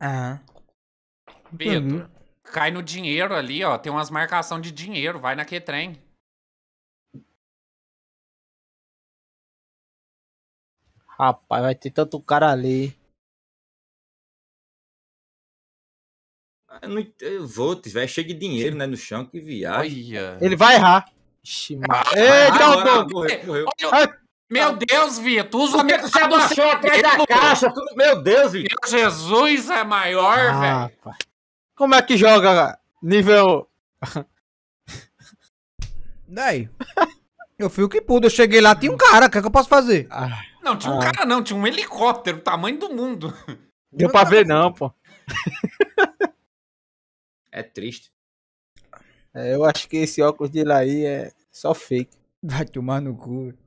Aham. Pedro, uhum. cai no dinheiro ali, ó. Tem umas marcação de dinheiro, vai na q trem. Rapaz, vai ter tanto cara ali. Eu não eu vou, tiver cheio de dinheiro, né, no chão que viagem. Olha. Ele vai errar. Ixi, Ah, Ei, ah, Olha, meu Deus, Vitor, usa o que você abaixou atrás da caixa? Meu Deus, Vitor. Meu Jesus é maior, ah, velho. Como é que joga nível. Daí. Eu fui o que pude. Eu cheguei lá, tinha um cara. O que, é que eu posso fazer? Ah. não, tinha ah. um cara, não. Tinha um helicóptero, tamanho do mundo. Deu pra ver, não, pô. É triste. É, eu acho que esse óculos de aí é só fake. Vai tomar no cu.